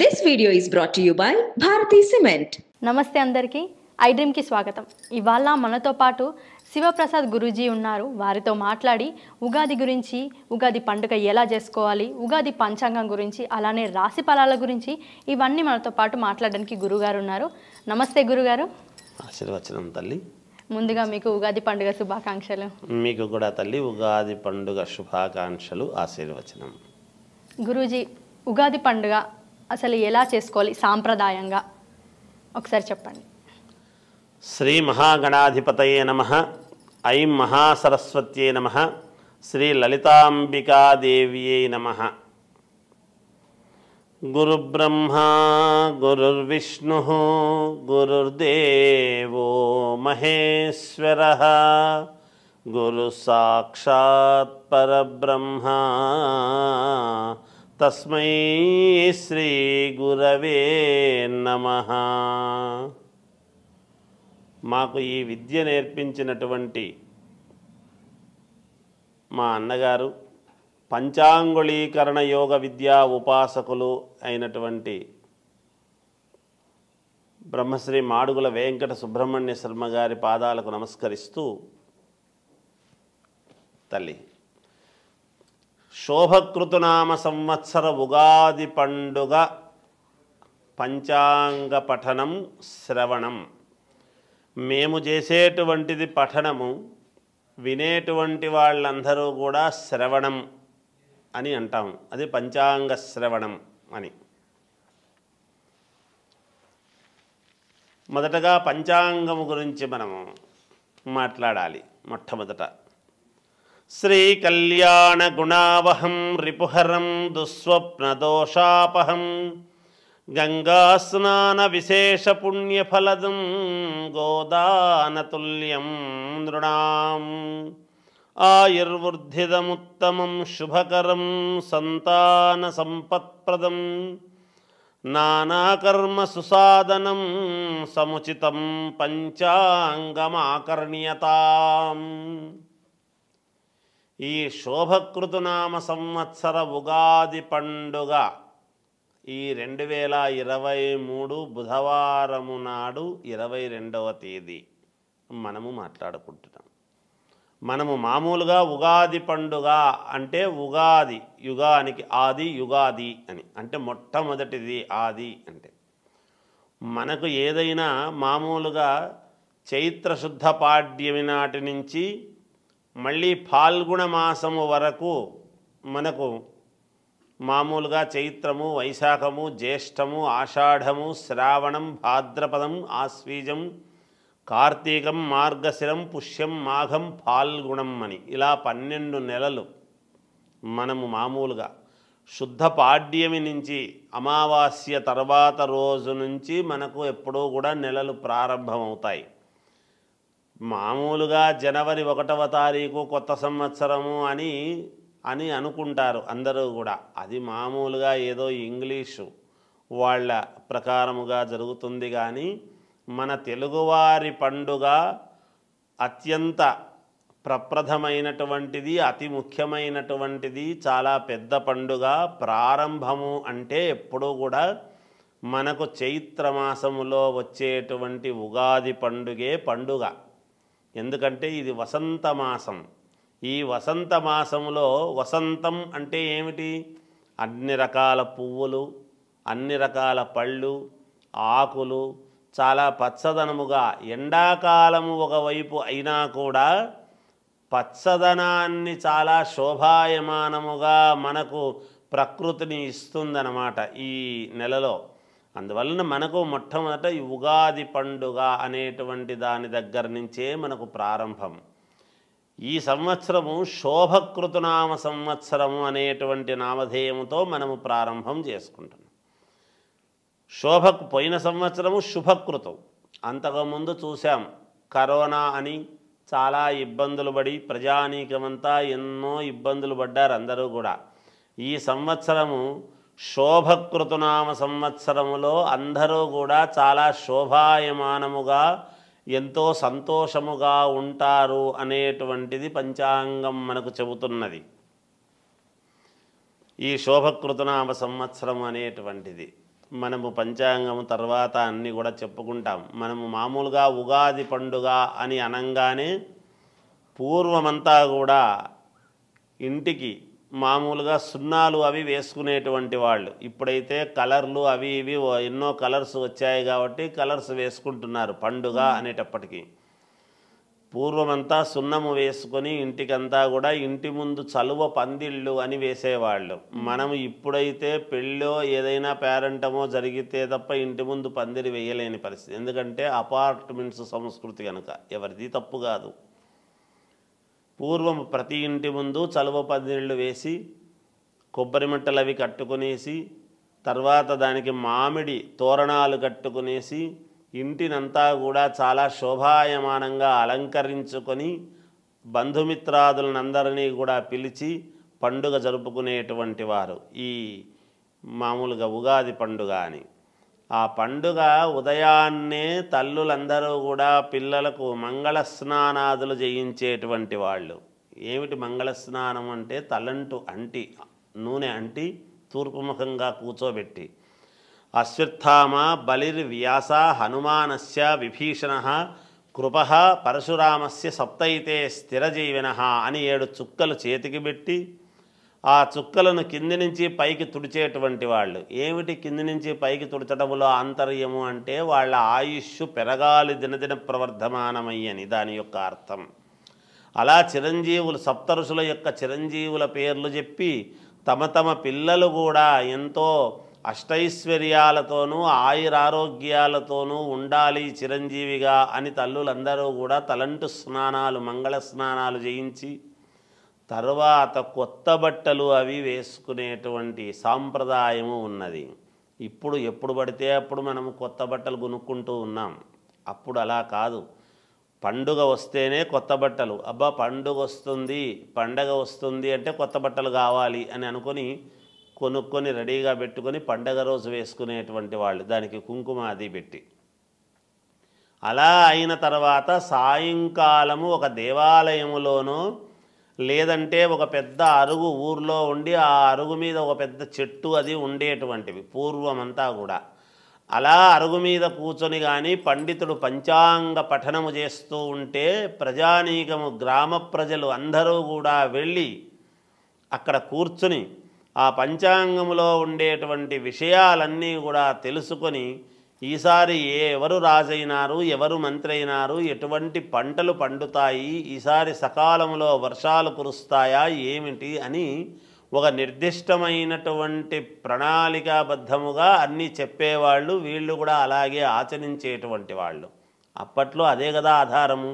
this video is brought you by Bharathi cement నమస్తే అందరికీ I dream కి స్వాగతం ఇవాళ మనతో పాటు శివప్రసాద్ గురూజీ ఉన్నారు వారితో మాట్లాడి ఉగాది గురించి ఉగాది పండుగ ఎలా చేసుకోవాలి ఉగాది పంచాంగం గురించి అలానే రాశి ఫలాల గురించి ఇవన్నీ మనతో పాటు మాట్లాడడానికి గురుగారు ఉన్నారు నమస్తే గురుగారు ఆశీర్వచనం తల్లి ముందుగా మీకు ఉగాది పండుగ శుభాకాంక్షలు మీకు కూడా తల్లి ఉగాది పండుగ శుభాకాంక్షలు ఆశీర్వచనం గురూజీ ఉగాది పండుగ అసలు ఎలా చేసుకోవాలి సాంప్రదాయంగా ఒకసారి చెప్పండి శ్రీ మహాగణాధిపతయే నమ ఐం మహాసరస్వత్యే నమ శ్రీ లలితాంబికాదేవ్యే నమ గురుబ్రహ్మా గురుర్విష్ణు గురుర్దేవో మహేశ్వర గురు సాక్షాత్ పరబ్రహ్మ తస్మై శ్రీ గురవే నమ మాకు ఈ విద్య నేర్పించినటువంటి మా అన్నగారు పంచాంగుళీకరణ యోగ విద్యా ఉపాసకులు అయినటువంటి బ్రహ్మశ్రీ మాడుగుల వెంకట సుబ్రహ్మణ్య శర్మ గారి పాదాలకు నమస్కరిస్తూ తల్లి శోభకృతునామ సంవత్సర ఉగాది పండుగ పంచాంగ పఠనం శ్రవణం మేము చేసేటువంటిది పఠనము వినేటువంటి వాళ్ళందరూ కూడా శ్రవణం అని అంటాం అది పంచాంగ శ్రవణం అని మొదటగా పంచాంగము గురించి మనము మాట్లాడాలి మొట్టమొదట శ్రీ కళ్యాణ గుణావహం రిపుహరం దుస్వప్న దోషాపహం గంగాస్నాన పుణ్యఫలదం గోదానతుల్యం నృణాం ఆయుర్వృద్ధిదముత్తమం శుభకరం సంతాన సంపత్ప్రదం నానాకర్మ సుసాదనం సముచితం పంచాంగమాకర్ణ్యతాం ఈ శోభకృతునామ సంవత్సర ఉగాది పండుగ ఈ రెండు వేల ఇరవై మూడు బుధవారము నాడు ఇరవై రెండవ తేదీ మనము మాట్లాడుకుంటున్నాం మనము మామూలుగా ఉగాది పండుగ అంటే ఉగాది యుగానికి ఆది యుగాది అని అంటే మొట్టమొదటిది ఆది అంటే మనకు ఏదైనా మామూలుగా చైత్రశుద్ధ పాడ్యమి నాటి నుంచి మళ్ళీ ఫాల్గుణ మాసము వరకు మనకు మామూలుగా చైత్రము వైశాఖము జ్యేష్టము ఆషాఢము శ్రావణం భాద్రపదం ఆశ్వీజం కార్తీకం మార్గశిరం పుష్యం మాఘం ఫాల్గుణం అని ఇలా పన్నెండు నెలలు మనము మామూలుగా శుద్ధ పాడ్యమి నుంచి అమావాస్య తర్వాత రోజు నుంచి మనకు ఎప్పుడూ కూడా నెలలు ప్రారంభమవుతాయి మామూలుగా జనవరి ఒకటవ తారీఖు కొత్త సంవత్సరము అని అని అనుకుంటారు అందరూ కూడా అది మామూలుగా ఏదో ఇంగ్లీషు వాళ్ళ ప్రకారముగా జరుగుతుంది కానీ మన తెలుగువారి పండుగ అత్యంత ప్రప్రథమైనటువంటిది అతి ముఖ్యమైనటువంటిది చాలా పెద్ద పండుగ ప్రారంభము అంటే ఎప్పుడూ కూడా మనకు చైత్రమాసములో వచ్చేటువంటి ఉగాది పండుగే పండుగ ఎందుకంటే ఇది వసంత మాసం ఈ వసంత మాసములో వసంతం అంటే ఏమిటి అన్ని రకాల పువ్వులు అన్ని రకాల పళ్ళు ఆకులు చాలా పచ్చదనముగా ఎండాకాలము ఒకవైపు అయినా కూడా పచ్చదనాన్ని చాలా శోభాయమానముగా మనకు ప్రకృతిని ఇస్తుందన్నమాట ఈ నెలలో అందువలన మనకు మొట్టమొదట ఈ ఉగాది పండుగ అనేటువంటి దాని దగ్గర నుంచే మనకు ప్రారంభం ఈ సంవత్సరము శోభకృతునామ సంవత్సరము అనేటువంటి నామధేయముతో మనము ప్రారంభం చేసుకుంటున్నాం శోభకు పోయిన సంవత్సరము శుభకృతం అంతకుముందు చూశాం కరోనా అని చాలా ఇబ్బందులు పడి ప్రజానీకమంతా ఎన్నో ఇబ్బందులు పడ్డారు అందరూ కూడా ఈ సంవత్సరము శోభకృతునామ సంవత్సరములో అందరూ కూడా చాలా శోభాయమానముగా ఎంతో సంతోషముగా ఉంటారు అనేటువంటిది పంచాంగం మనకు చెబుతున్నది ఈ శోభకృతునామ సంవత్సరం అనేటువంటిది మనము పంచాంగం తర్వాత అన్నీ కూడా చెప్పుకుంటాం మనము మామూలుగా ఉగాది పండుగ అని అనగానే పూర్వమంతా కూడా ఇంటికి మామూలుగా సున్నాలు అవి వేసుకునేటువంటి వాళ్ళు ఇప్పుడైతే కలర్లు అవి ఇవి ఎన్నో కలర్స్ వచ్చాయి కాబట్టి కలర్స్ వేసుకుంటున్నారు పండుగ అనేటప్పటికీ పూర్వమంతా సున్నము వేసుకొని ఇంటికంతా కూడా ఇంటి ముందు చలువ పందిళ్ళు అని వేసేవాళ్ళు మనం ఇప్పుడైతే పెళ్ళో ఏదైనా పేరంటమో జరిగితే తప్ప ఇంటి ముందు పందిరి వేయలేని పరిస్థితి ఎందుకంటే అపార్ట్మెంట్స్ సంస్కృతి కనుక ఎవరిది తప్పు కాదు పూర్వం ప్రతి ఇంటి ముందు చలువ పందిళ్ళు వేసి కొబ్బరి మట్టలు అవి కట్టుకునేసి తర్వాత దానికి మామిడి తోరణాలు కట్టుకునేసి ఇంటినంతా కూడా చాలా శోభాయమానంగా అలంకరించుకొని బంధుమిత్రాదులనందరినీ కూడా పిలిచి పండుగ జరుపుకునేటువంటి వారు ఈ మామూలుగా ఉగాది పండుగ అని ఆ పండుగ ఉదయాన్నే తల్లులందరూ కూడా పిల్లలకు మంగళ స్నానాదులు చేయించేటువంటి వాళ్ళు ఏమిటి మంగళ స్నానం అంటే తలంటు అంటి నూనె అంటి తూర్పుముఖంగా కూర్చోబెట్టి అశ్వత్థామ బలిర్వ్యాస హనుమానస్ విభీషణ కృప పరశురామస్య సప్తైతే స్థిరజీవిన అని ఏడు చుక్కలు చేతికి పెట్టి ఆ చుక్కలను కింది నుంచి పైకి తుడిచేటువంటి వాళ్ళు ఏమిటి కింది నుంచి పైకి తుడచడంలో ఆంతర్యము అంటే వాళ్ళ ఆయుష్ పెరగాలి దినదిన ప్రవర్ధమానమయ్యని దాని యొక్క అర్థం అలా చిరంజీవులు సప్తరుషుల యొక్క చిరంజీవుల పేర్లు చెప్పి తమ తమ పిల్లలు కూడా ఎంతో అష్టైశ్వర్యాలతోనూ ఆయురారోగ్యాలతోనూ ఉండాలి చిరంజీవిగా అని తల్లులందరూ కూడా తలంటు స్నానాలు మంగళ స్నానాలు చేయించి తర్వాత కొత్త బట్టలు అవి వేసుకునేటువంటి సాంప్రదాయము ఉన్నది ఇప్పుడు ఎప్పుడు పడితే అప్పుడు మనం కొత్త బట్టలు కొనుక్కుంటూ ఉన్నాం అప్పుడు అలా కాదు పండుగ వస్తేనే కొత్త బట్టలు అబ్బా పండుగ వస్తుంది పండగ వస్తుంది అంటే కొత్త బట్టలు కావాలి అని అనుకొని కొనుక్కొని రెడీగా పెట్టుకొని పండగ రోజు వేసుకునేటువంటి వాళ్ళు దానికి కుంకుమ అది పెట్టి అలా అయిన తర్వాత సాయంకాలము ఒక దేవాలయములోనూ లేదంటే ఒక పెద్ద అరుగు ఊర్లో ఉండి ఆ అరుగు మీద ఒక పెద్ద చెట్టు అది ఉండేటువంటివి పూర్వమంతా కూడా అలా అరుగు మీద కూర్చొని కానీ పండితుడు పంచాంగ పఠనము చేస్తూ ఉంటే ప్రజానీకము గ్రామ ప్రజలు అందరూ కూడా వెళ్ళి అక్కడ కూర్చుని ఆ పంచాంగంలో ఉండేటువంటి విషయాలన్నీ కూడా తెలుసుకొని ఈసారి ఎవరు రాజైనారు ఎవరు మంత్రి అయినారు ఎటువంటి పంటలు పండుతాయి ఈసారి సకాలంలో వర్షాలు కురుస్తాయా ఏమిటి అని ఒక నిర్దిష్టమైనటువంటి ప్రణాళికాబద్ధముగా అన్నీ చెప్పేవాళ్ళు వీళ్ళు కూడా అలాగే ఆచరించేటువంటి వాళ్ళు అప్పట్లో అదే కదా ఆధారము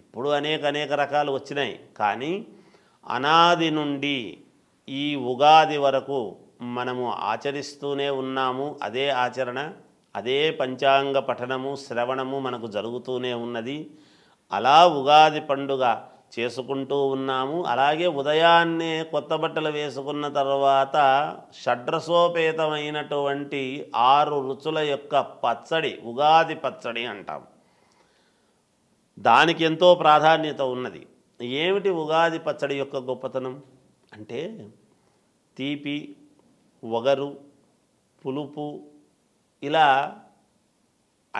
ఇప్పుడు అనేక అనేక రకాలు వచ్చినాయి కానీ అనాది నుండి ఈ ఉగాది వరకు మనము ఆచరిస్తూనే ఉన్నాము అదే ఆచరణ అదే పంచాంగ పఠనము శ్రవణము మనకు జరుగుతూనే ఉన్నది అలా ఉగాది పండుగ చేసుకుంటూ ఉన్నాము అలాగే ఉదయాన్నే కొత్త బట్టలు వేసుకున్న తర్వాత షడ్రసోపేతమైనటువంటి ఆరు రుచుల యొక్క పచ్చడి ఉగాది పచ్చడి అంటాం దానికి ఎంతో ప్రాధాన్యత ఉన్నది ఏమిటి ఉగాది పచ్చడి యొక్క గొప్పతనం అంటే తీపి వగరు పులుపు ఇలా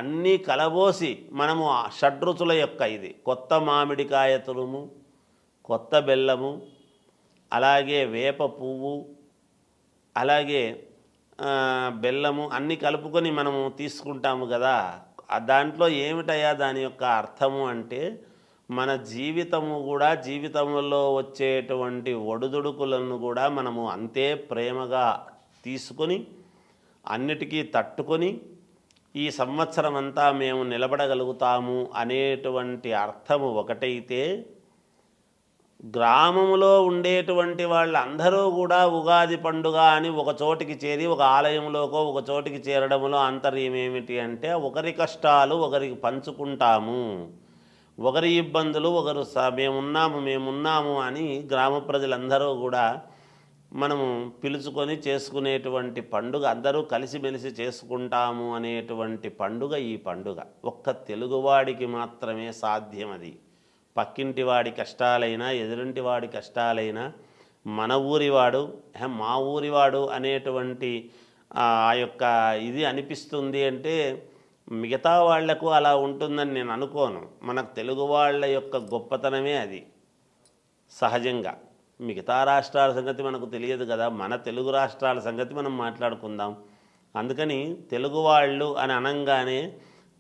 అన్నీ కలబోసి మనము షడ్రుచుల యొక్క ఇది కొత్త మామిడికాయ తులుము కొత్త బెల్లము అలాగే వేప పువ్వు అలాగే బెల్లము అన్నీ కలుపుకొని మనము తీసుకుంటాము కదా దాంట్లో ఏమిటయ్యా దాని యొక్క అర్థము అంటే మన జీవితము కూడా జీవితంలో వచ్చేటువంటి ఒడుదుడుకులను కూడా మనము అంతే ప్రేమగా తీసుకొని అన్నిటికీ తట్టుకొని ఈ సంవత్సరం అంతా మేము నిలబడగలుగుతాము అనేటువంటి అర్థము ఒకటైతే గ్రామంలో ఉండేటువంటి వాళ్ళందరూ కూడా ఉగాది పండుగ అని ఒక చోటికి చేరి ఒక ఆలయంలోకో ఒక చోటికి చేరడంలో అంతర్యం ఏమిటి అంటే ఒకరి కష్టాలు ఒకరికి పంచుకుంటాము ఒకరి ఇబ్బందులు ఒకరు మేమున్నాము మేమున్నాము అని గ్రామ ప్రజలందరూ కూడా మనము పిలుచుకొని చేసుకునేటువంటి పండుగ అందరూ కలిసిమెలిసి చేసుకుంటాము అనేటువంటి పండుగ ఈ పండుగ ఒక్క తెలుగువాడికి మాత్రమే సాధ్యం అది పక్కింటి వాడి కష్టాలైనా ఎదురింటి వాడి కష్టాలైనా మన ఊరివాడు మా ఊరివాడు అనేటువంటి ఆ యొక్క ఇది అనిపిస్తుంది అంటే మిగతా వాళ్లకు అలా ఉంటుందని నేను అనుకోను మనకు తెలుగు వాళ్ళ యొక్క గొప్పతనమే అది సహజంగా మిగతా రాష్ట్రాల సంగతి మనకు తెలియదు కదా మన తెలుగు రాష్ట్రాల సంగతి మనం మాట్లాడుకుందాం అందుకని తెలుగు వాళ్ళు అని అనంగానే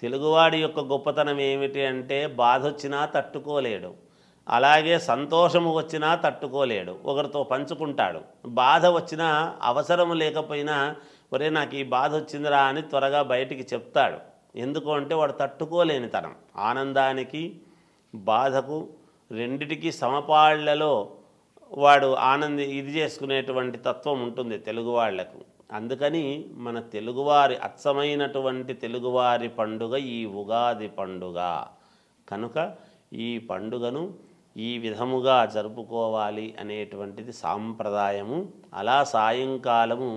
తెలుగువాడి యొక్క గొప్పతనం ఏమిటి అంటే బాధ వచ్చినా తట్టుకోలేడు అలాగే సంతోషము వచ్చినా తట్టుకోలేడు ఒకరితో పంచుకుంటాడు బాధ వచ్చినా అవసరం లేకపోయినా ఒరే నాకు ఈ బాధ వచ్చిందిరా అని త్వరగా బయటికి చెప్తాడు ఎందుకు అంటే వాడు తట్టుకోలేని తనం ఆనందానికి బాధకు రెండిటికి సమపాళ్లలో వాడు ఆనంది ఇది చేసుకునేటువంటి తత్వం ఉంటుంది తెలుగు వాళ్లకు అందుకని మన తెలుగువారి అచ్చమైనటువంటి తెలుగువారి పండుగ ఈ ఉగాది పండుగ కనుక ఈ పండుగను ఈ విధముగా జరుపుకోవాలి అనేటువంటిది సాంప్రదాయము అలా సాయంకాలము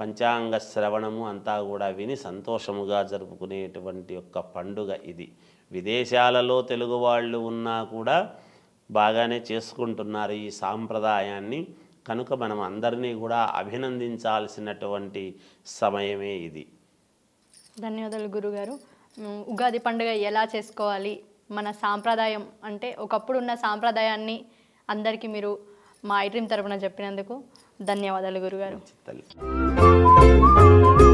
పంచాంగ శ్రవణము అంతా కూడా విని సంతోషముగా జరుపుకునేటువంటి యొక్క పండుగ ఇది విదేశాలలో తెలుగు వాళ్ళు ఉన్నా కూడా బాగానే చేసుకుంటున్నారు ఈ సాంప్రదాయాన్ని కనుక మనం అందరినీ కూడా అభినందించాల్సినటువంటి సమయమే ఇది ధన్యవాదాలు గురుగారు ఉగాది పండుగ ఎలా చేసుకోవాలి మన సాంప్రదాయం అంటే ఒకప్పుడు ఉన్న సాంప్రదాయాన్ని అందరికీ మీరు మా ఐ తరఫున చెప్పినందుకు ధన్యవాదాలు గురుగారు thank you